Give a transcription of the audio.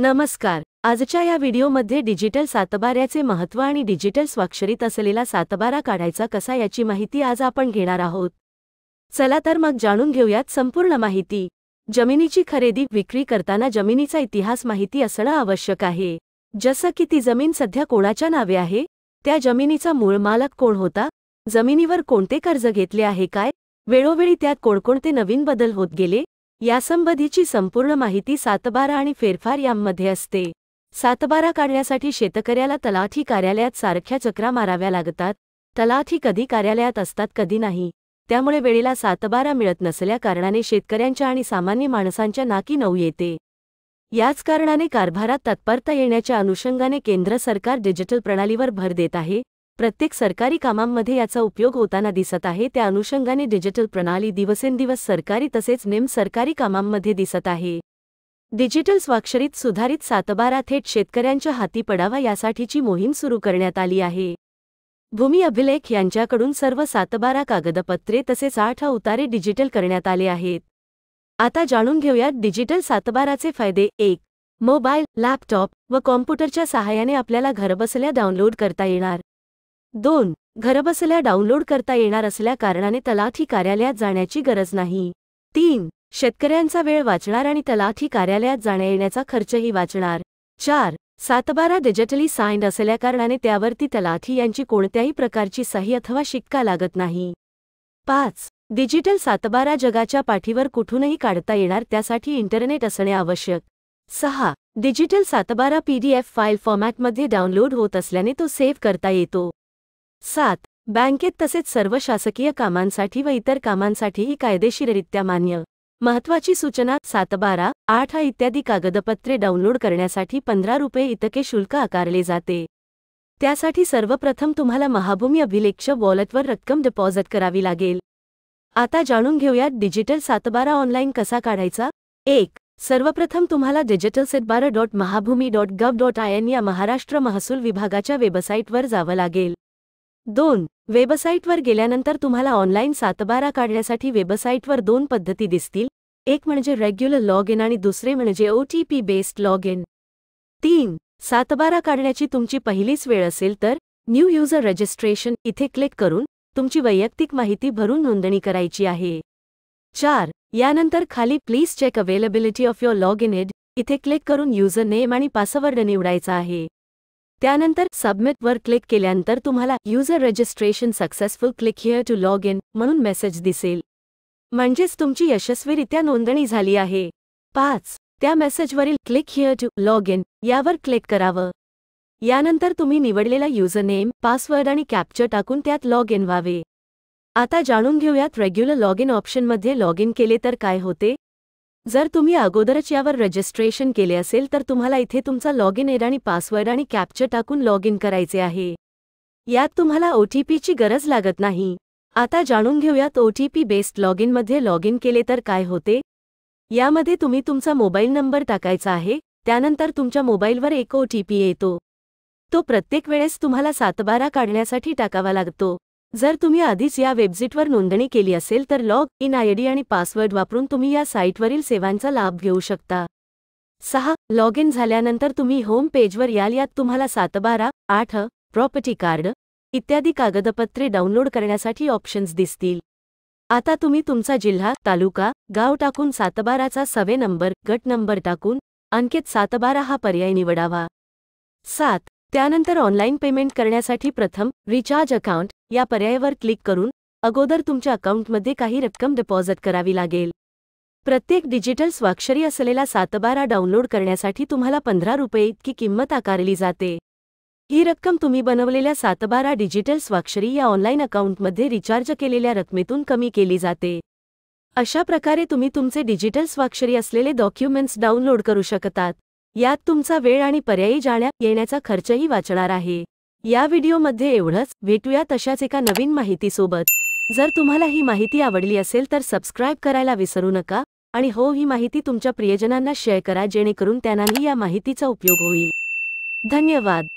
नमस्कार आजच्या या व्हिडिओमध्ये डिजिटल सातबाऱ्याचे महत्त्व आणि डिजिटल स्वाक्षरीत असलेला सातबारा काढायचा कसा याची माहिती आज आपण घेणार आहोत चला तर मग जाणून घेऊयात संपूर्ण माहिती जमिनीची खरेदी विक्री करताना जमिनीचा इतिहास माहिती असणं आवश्यक आहे जसं की ती जमीन सध्या कोणाच्या नावे आहे त्या जमिनीचा मूळ मालक कोण होता जमिनीवर कोणते कर्ज घेतले आहे काय वेळोवेळी त्यात कोणकोणते नवीन बदल होत गेले यासंबंधीची संपूर्ण माहिती सातबारा आणि फेरफार यांमध्ये असते सातबारा काढण्यासाठी शेतकऱ्याला तलाठी कार्यालयात सारख्या चक्रा माराव्या लागतात तलाठी कधी कार्यालयात असतात कधी नाही त्यामुळे वेळेला सातबारा मिळत नसल्या कारणाने शेतकऱ्यांच्या आणि सामान्य माणसांच्या नाकी नऊ येते याच कारणाने कारभारात तत्परता येण्याच्या अनुषंगाने केंद्र सरकार डिजिटल प्रणालीवर भर देत आहे प्रत्येक सरकारी कामांमध्ये याचा उपयोग होताना दिसत आहे त्या अनुषंगाने डिजिटल प्रणाली दिवसेंदिवस सरकारी तसेच नेम सरकारी कामांमध्ये दिसत आहे डिजिटल स्वाक्षरीत सुधारित सातबारा थेट शेतकऱ्यांच्या हाती पडावा यासाठीची मोहीम सुरू करण्यात आली आहे भूमी अभिलेख यांच्याकडून सर्व सातबारा कागदपत्रे तसेच आठ उतारे डिजिटल करण्यात आले आहेत आता जाणून घेऊयात डिजिटल सातबाराचे फायदे एक मोबाईल लॅपटॉप व कॉम्प्युटरच्या सहाय्याने आपल्याला घरबसल्या डाउनलोड करता येणार दोन घरबसल्या डाउनलोड करता येणार असल्या कारणाने तलाठी कार्यालयात जाण्याची गरज नाही तीन शेतकऱ्यांचा वेळ वाचणार आणि तलाठी कार्यालयात जाण्या येण्याचा खर्चही वाचणार चार सातबारा डिजिटली साइंड असल्या कारणाने त्यावरती तलाठी यांची कोणत्याही प्रकारची सही अथवा शिक्का लागत नाही पाच डिजिटल सातबारा जगाच्या पाठीवर कुठूनही काढता येणार त्यासाठी इंटरनेट असणे आवश्यक सहा डिजिटल सातबारा पीडीएफ फाईल फॉर्मॅटमध्ये डाउनलोड होत असल्याने तो सेव्ह करता येतो सात बँकेत तसेच सर्व शासकीय कामांसाठी व इतर कामांसाठीही कायदेशीररित्या मान्य महत्वाची सूचना सात बारा आठ इत्यादी कागदपत्रे डाउनलोड करण्यासाठी पंधरा रुपये इतके शुल्क आकारले जाते त्यासाठी सर्वप्रथम तुम्हाला महाभूमी अभिलेक्ष वॉलेटवर रक्कम डिपॉझिट करावी लागेल आता जाणून घेऊयात डिजिटल सातबारा ऑनलाईन कसा काढायचा एक सर्वप्रथम तुम्हाला डिजिटल सेटबारा dot Mahabhumi dot gov dot I N या महाराष्ट्र महसूल विभागाच्या वेबसाईटवर जावं लागेल दोन वेबसाईटवर गेल्यानंतर तुम्हाला ऑनलाईन सातबारा काढण्यासाठी वेबसाईटवर दोन पद्धती दिसतील एक म्हणजे रेग्युलर लॉग इन आणि दुसरे म्हणजे O T P based log in तीन सातबारा काढण्याची तुमची पहिलीच वेळ असेल तर न्यू युजर रजिस्ट्रेशन इथे क्लिक करून तुमची वैयक्तिक माहिती भरून नोंदणी करायची आहे चार यानंतर खाली please check availability of your log in ID इथे क्लिक करून युजर नेम आणि पासवर्ड निवडायचा आहे त्यानंतर सबमिटवर क्लिक केल्यानंतर तुम्हाला user registration successful click here to log in म्हणून मेसेज दिसेल म्हणजेच तुमची यशस्वीरित्या नोंदणी झाली आहे पाच त्या मेसेजवरील click here to log in यावर क्लिक करावं यानंतर तुम्ही निवडलेला नेम पासवर्ड आणि कॅप्चर टाकून त्यात लॉग इन व्हावे आता जाणून घेऊयात रेग्युलर लॉग इन ऑप्शनमध्ये लॉग इन केले तर काय होते जर तुम्ही अगोदरच यावर रजिस्ट्रेशन केले असेल तर तुम्हाला इथे तुमचा लॉग इन एड आणि पासवर्ड आणि कॅप्चर टाकून लॉग इन करायचे आहे यात तुम्हाला ओटीपीची गरज लागत नाही आता जाणून घेऊयात ओटीपी बेस्ड लॉग इनमध्ये लॉग इन केले तर काय होते यामध्ये तुम्ही तुमचा मोबाईल नंबर टाकायचा आहे त्यानंतर तुमच्या मोबाईलवर एक पी येतो तो प्रत्येक वेळेस तुम्हाला सातबारा काढण्यासाठी टाकावा लागतो जर तुम्ही आधीच या वेबसाईटवर नोंदणी केली असेल तर लॉग इन आय डी आणि पासवर्ड वापरून तुम्ही या साईटवरील सेवांचा लाभ घेऊ शकता सहा लॉग इन झाल्यानंतर तुम्ही होम पेजवर याल यात तुम्हाला सातबारा आठ प्रॉपर्टी कार्ड इत्यादी कागदपत्रे डाउनलोड करण्यासाठी ऑप्शन्स दिसतील आता तुम्ही तुमचा जिल्हा तालुका गाव टाकून सातबाराचा सवे नंबर गट नंबर टाकून अंकित सातबारा हा पर्याय निवडावा सात त्यानंतर ऑनलाईन पेमेंट करण्यासाठी प्रथम रिचार्ज अकाउंट या पर्यायावर क्लिक करून अगोदर तुमच्या अकाउंटमध्ये काही रक्कम डिपॉझिट करावी लागेल प्रत्येक डिजिटल स्वाक्षरी असलेला सातबारा डाउनलोड करण्यासाठी तुम्हाला पंधरा रुपये इतकी किंमत आकारली जाते ही रक्कम तुम्ही बनवलेल्या सातबारा डिजिटल स्वाक्षरी या ऑनलाईन अकाउंटमध्ये रिचार्ज केलेल्या रकमेतून कमी केली जाते अशा प्रकारे तुम्ही तुमचे डिजिटल स्वाक्षरी असलेले डॉक्युमेंट्स डाउनलोड करू शकतात यात तुमचा वेळ आणि पर्यायी जाण्या येण्याचा खर्चही वाचणार आहे या व्हिडिओमध्ये एवढंच भेटूया तशाच एका नवीन माहितीसोबत जर तुम्हाला ही माहिती आवडली असेल तर सबस्क्राईब करायला विसरू नका आणि हो ही माहिती तुमच्या प्रियजनांना शेअर करा जेणेकरून त्यांनाही या माहितीचा उपयोग होईल धन्यवाद